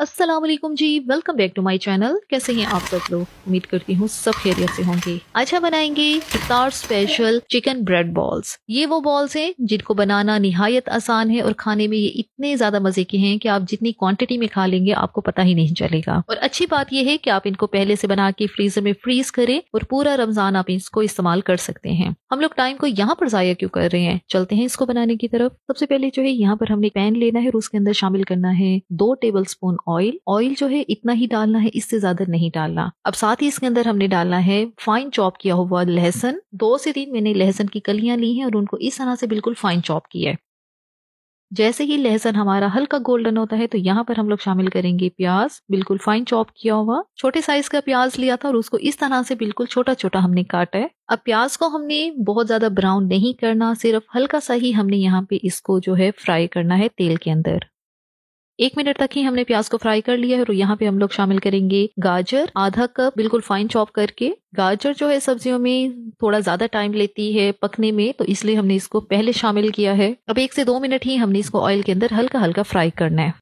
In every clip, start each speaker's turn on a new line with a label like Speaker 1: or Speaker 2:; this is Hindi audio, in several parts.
Speaker 1: Aslam ji welcome back to my channel कैसे हैं आप सब लोग उम्मीद करती हूँ सब खैरियत से होंगे आज हम बनाएंगे इफ्तार स्पेशल चिकन ब्रेड बॉल्स ये वो बॉल्स हैं जिनको बनाना निहायत आसान है और खाने में ये इतने ज्यादा मजे के हैं कि आप जितनी क्वांटिटी में खा लेंगे आपको पता ही नहीं चलेगा और अच्छी बात यह है कि आप इनको पहले से बना के फ्रीजर में फ्रीज करें और पूरा रमजान आप इसको इस्तेमाल कर सकते हैं हम लोग टाइम को यहाँ पर जाया क्यों कर रहे हैं चलते हैं इसको बनाने की तरफ सबसे पहले जो है यहाँ पर हमने पैन लेना है और उसके अंदर शामिल करना है दो टेबल स्पून ऑयल ऑयल जो है इतना ही डालना है इससे ज्यादा नहीं डालना अब साथ ही इसके अंदर हमने डालना है फाइन चॉप किया हुआ लहसन दो से तीन मैंने लहसन की कलियां ली हैं और उनको इस तरह से बिल्कुल फाइन चॉप किया है जैसे ही लहसन हमारा हल्का गोल्डन होता है तो यहाँ पर हम लोग शामिल करेंगे प्याज बिल्कुल फाइन चॉप किया हुआ छोटे साइज का प्याज लिया था और उसको इस तरह से बिल्कुल छोटा छोटा हमने काटा है अब प्याज को हमने बहुत ज्यादा ब्राउन नहीं करना सिर्फ हल्का सा ही हमने यहाँ पे इसको जो है फ्राई करना है तेल के अंदर एक मिनट तक ही हमने प्याज को फ्राई कर लिया है और यहाँ पे हम लोग शामिल करेंगे गाजर आधा कप बिल्कुल फाइन चॉप करके गाजर जो है सब्जियों में थोड़ा ज्यादा टाइम लेती है पकने में तो इसलिए हमने इसको पहले शामिल किया है अब एक से दो मिनट ही हमने इसको ऑयल के अंदर हल्का हल्का फ्राई करना है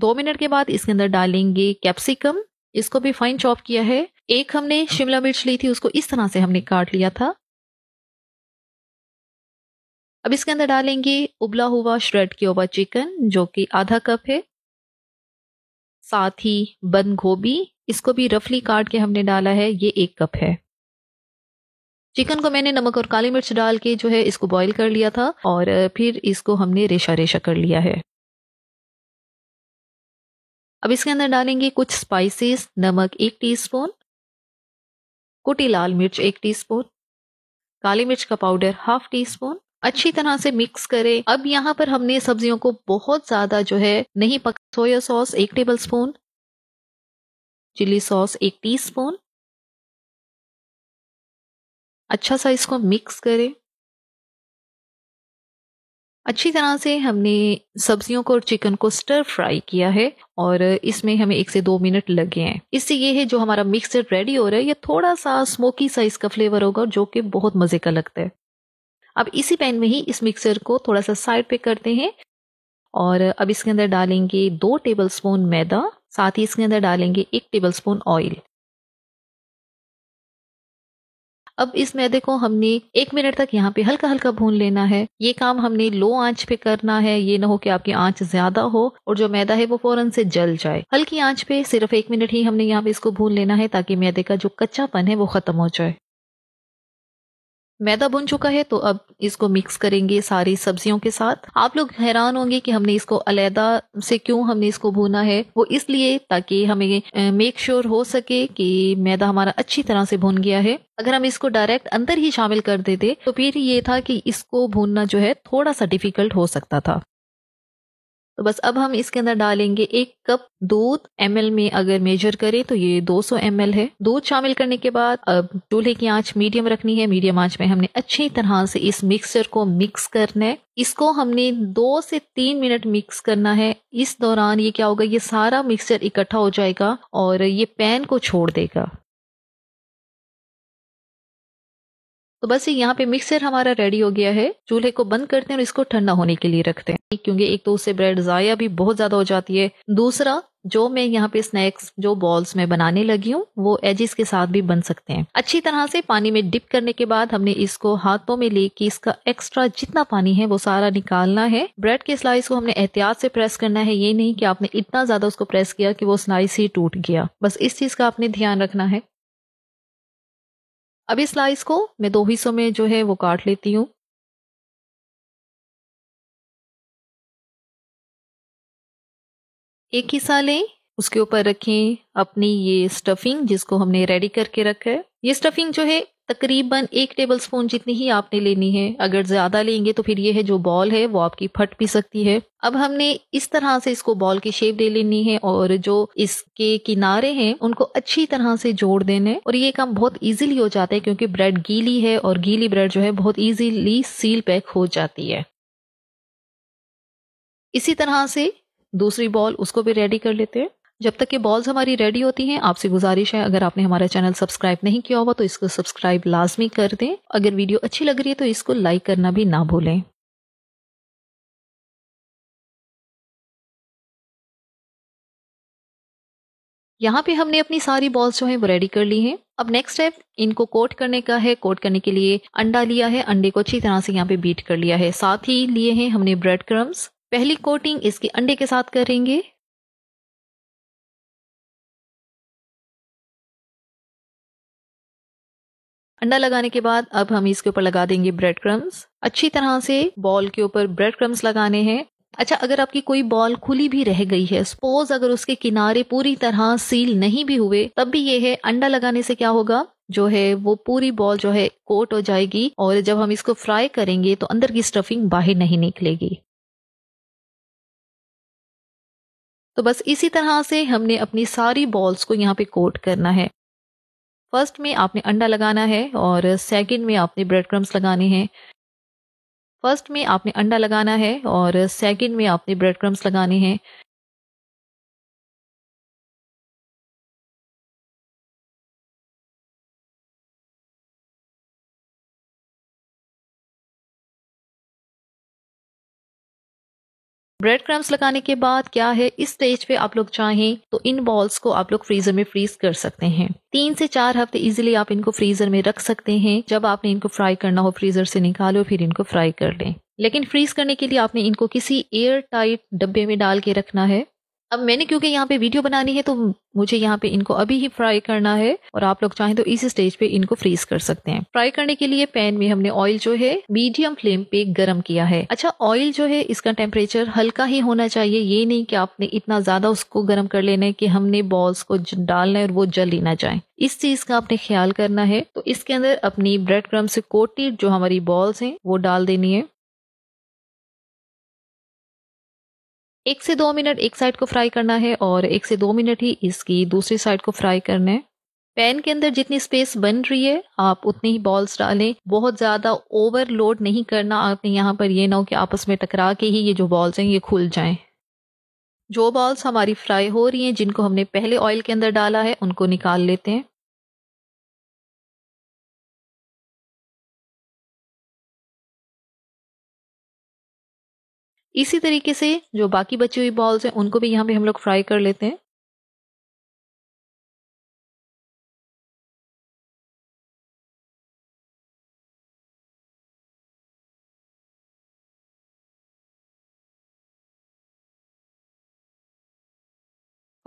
Speaker 1: दो मिनट के बाद इसके अंदर डालेंगे कैप्सिकम इसको भी फाइन चॉप किया है एक हमने शिमला मिर्च ली थी उसको इस तरह से हमने काट लिया था अब इसके अंदर डालेंगे उबला हुआ श्रेड किया हुआ चिकन जो कि आधा कप है साथ ही बंद गोभी इसको भी रफली काट के हमने डाला है ये एक कप है चिकन को मैंने नमक और काली मिर्च डाल के जो है इसको बॉईल कर लिया था और फिर इसको हमने रेशा रेशा कर लिया है अब इसके अंदर डालेंगे कुछ स्पाइसेस नमक एक टीस्पून कुटी लाल मिर्च एक टीस्पून काली मिर्च का पाउडर हाफ टी स्पून अच्छी तरह से मिक्स करें अब यहाँ पर हमने सब्जियों को बहुत ज्यादा जो है नहीं पक सोया सॉस एक टेबल स्पून चिली सॉस एक टी स्पून
Speaker 2: अच्छा सा इसको मिक्स करें
Speaker 1: अच्छी तरह से हमने सब्जियों को और चिकन को स्टर फ्राई किया है और इसमें हमें एक से दो मिनट लगे हैं इससे ये है जो हमारा मिक्सचर रेडी हो रहा है ये थोड़ा सा स्मोकी सा इसका फ्लेवर होगा जो कि बहुत मजे का लगता है अब इसी पैन में ही इस मिक्सर को थोड़ा सा साइड पे करते हैं और अब इसके अंदर डालेंगे दो टेबल स्पून मैदा साथ ही इसके अंदर डालेंगे एक टेबल स्पून ऑयल अब इस मैदे को हमने एक मिनट तक यहाँ पे हल्का हल्का भून लेना है ये काम हमने लो आंच पे करना है ये ना हो कि आपकी आंच ज्यादा हो और जो मैदा है वो फौरन से जल जाए हल्की आंच पे सिर्फ एक मिनट ही हमने यहाँ पे इसको भून लेना है ताकि मैदे का जो कच्चापन है वो खत्म हो जाए मैदा बन चुका है तो अब इसको मिक्स करेंगे सारी सब्जियों के साथ आप लोग हैरान होंगे कि हमने इसको अलहदा से क्यों हमने इसको भूना है वो इसलिए ताकि हमें मेक श्योर sure हो सके कि मैदा हमारा अच्छी तरह से भुन गया है अगर हम इसको डायरेक्ट अंदर ही शामिल कर देते तो फिर ये था कि इसको भूनना जो है थोड़ा सा डिफिकल्ट हो सकता था तो बस अब हम इसके अंदर डालेंगे एक कप दूध एम में अगर मेजर करें तो ये 200 सौ है दूध शामिल करने के बाद अब चूल्हे की आंच मीडियम रखनी है मीडियम आंच में हमने अच्छी तरह से इस मिक्सचर को मिक्स करना है इसको हमने दो से तीन मिनट मिक्स करना है इस दौरान ये क्या होगा ये सारा मिक्सचर इकट्ठा हो जाएगा और ये पैन को छोड़ देगा तो बस ये यहाँ पे मिक्सर हमारा रेडी हो गया है चूल्हे को बंद करते हैं और इसको ठंडा होने के लिए रखते हैं क्योंकि एक तो उससे ब्रेड जाया भी बहुत ज्यादा हो जाती है दूसरा जो मैं यहाँ पे स्नैक्स जो बॉल्स में बनाने लगी हूँ वो एजिस के साथ भी बन सकते हैं अच्छी तरह से पानी में डिप करने के बाद हमने इसको हाथों में ले कि इसका एक्स्ट्रा जितना पानी है वो सारा निकालना है ब्रेड के स्लाइस को हमने एहतियात से प्रेस करना है ये नहीं कि आपने इतना ज्यादा उसको प्रेस किया कि वो स्लाइस ही टूट गया बस इस चीज का आपने ध्यान रखना है अब इस स्लाइस को मैं दो हिस्सों में जो है वो काट लेती हूँ एक हिस्सा लें उसके ऊपर रखें अपनी ये स्टफिंग जिसको हमने रेडी करके रखा है ये स्टफिंग जो है तकरीबन एक टेबल स्पून जितनी ही आपने लेनी है अगर ज़्यादा लेंगे तो फिर ये है जो बॉल है वो आपकी फट भी सकती है अब हमने इस तरह से इसको बॉल की शेप दे लेनी है और जो इसके किनारे हैं उनको अच्छी तरह से जोड़ देने और ये काम बहुत इजीली हो जाता है क्योंकि ब्रेड गीली है और गीली ब्रेड जो है बहुत ईजिली सील पैक हो जाती है इसी तरह से दूसरी बॉल उसको भी रेडी कर लेते हैं जब तक ये बॉल्स हमारी रेडी होती हैं आपसे गुजारिश है अगर आपने हमारा चैनल सब्सक्राइब नहीं किया हुआ तो इसको सब्सक्राइब लाजमी कर दें अगर वीडियो अच्छी लग रही है तो इसको लाइक करना भी ना भूलें यहाँ पे हमने अपनी सारी बॉल्स जो है वो रेडी कर ली हैं अब नेक्स्ट स्टेप इनको कोट करने का है कोट करने के लिए अंडा लिया है अंडे को अच्छी तरह से यहाँ पे बीट कर लिया है साथ ही लिए हैं हमने ब्रेड क्रम्स पहली कोटिंग इसके अंडे के साथ करेंगे अंडा लगाने के बाद अब हम इसके ऊपर लगा देंगे ब्रेड क्रम्स अच्छी तरह से बॉल के ऊपर ब्रेड क्रम्स लगाने हैं अच्छा अगर आपकी कोई बॉल खुली भी रह गई है सपोज अगर उसके किनारे पूरी तरह सील नहीं भी हुए तब भी ये है अंडा लगाने से क्या होगा जो है वो पूरी बॉल जो है कोट हो जाएगी और जब हम इसको फ्राई करेंगे तो अंदर की स्टफिंग बाहर नहीं निकलेगी तो बस इसी तरह से हमने अपनी सारी बॉल्स को यहाँ पे कोट करना है फर्स्ट में आपने अंडा लगाना है और सेकंड में आपने ब्रेड क्रम्स लगाने हैं फर्स्ट में आपने अंडा लगाना है और सेकंड में आपने ब्रेड क्रम्स लगाने हैं ब्रेड क्रम्स लगाने के बाद क्या है इस स्टेज पे आप लोग चाहें तो इन बॉल्स को आप लोग फ्रीजर में फ्रीज कर सकते हैं तीन से चार हफ्ते इजीली आप इनको फ्रीजर में रख सकते हैं जब आपने इनको फ्राई करना हो फ्रीजर से निकालो फिर इनको फ्राई कर लें लेकिन फ्रीज करने के लिए आपने इनको किसी एयर टाइट डब्बे में डाल के रखना है अब मैंने क्योंकि यहाँ पे वीडियो बनानी है तो मुझे यहाँ पे इनको अभी ही फ्राई करना है और आप लोग चाहें तो इस स्टेज पे इनको फ्रीज कर सकते हैं फ्राई करने के लिए पैन में हमने ऑयल जो है मीडियम फ्लेम पे गर्म किया है अच्छा ऑयल जो है इसका टेम्परेचर हल्का ही होना चाहिए ये नहीं कि आपने इतना ज्यादा उसको गर्म कर लेना है कि हमने बॉल्स को डालना है और वो जल लेना चाहे इस चीज का आपने ख्याल करना है तो इसके अंदर अपनी ब्रेड क्रम से कोटेड जो हमारी बॉल्स हैं वो डाल देनी है एक से दो मिनट एक साइड को फ्राई करना है और एक से दो मिनट ही इसकी दूसरी साइड को फ्राई करना है पैन के अंदर जितनी स्पेस बन रही है आप उतनी ही बॉल्स डालें बहुत ज़्यादा ओवरलोड नहीं करना आपने यहाँ पर ये ना हो कि आपस में टकरा के ही ये जो बॉल्स हैं ये खुल जाएं जो बॉल्स हमारी फ्राई हो रही हैं जिनको हमने पहले ऑयल के अंदर डाला है उनको निकाल लेते हैं
Speaker 2: इसी तरीके से जो बाकी बची हुई बॉल्स हैं उनको भी यहाँ पे हम लोग फ्राई कर लेते हैं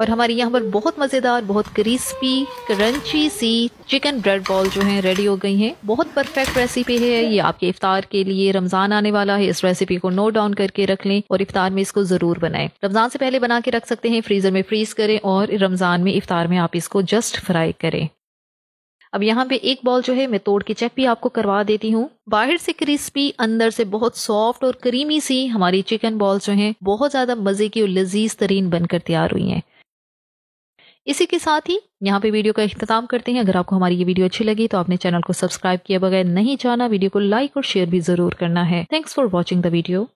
Speaker 1: और हमारे यहाँ पर बहुत मज़ेदार बहुत क्रिस्पी क्रंची सी चिकन ब्रेड बॉल जो हैं रेडी हो गई हैं बहुत परफेक्ट रेसिपी है ये आपके इफ्तार के लिए रमज़ान आने वाला है इस रेसिपी को नोट डाउन करके रख लें और इफ्तार में इसको ज़रूर बनाएं रमज़ान से पहले बना के रख सकते हैं फ्रीज़र में फ्रीज़ करें और रमज़ान में इफ्तार में आप इसको जस्ट फ्राई करें अब यहाँ पे एक बॉल जो है मैं तोड़ के चेक भी आपको करवा देती हूँ बाहर से क्रिस्पी अंदर से बहुत सॉफ्ट और क्रीमी सी हमारी चिकन बॉल जो हैं बहुत ज्यादा मजे की और लजीज तरीन बनकर तैयार हुई हैं इसी के साथ ही यहाँ पे वीडियो का अख्ताम करते हैं अगर आपको हमारी ये वीडियो अच्छी लगी तो आपने चैनल को सब्सक्राइब किया बगैर नहीं जाना वीडियो को लाइक और शेयर भी जरूर करना है thanks
Speaker 2: for watching the video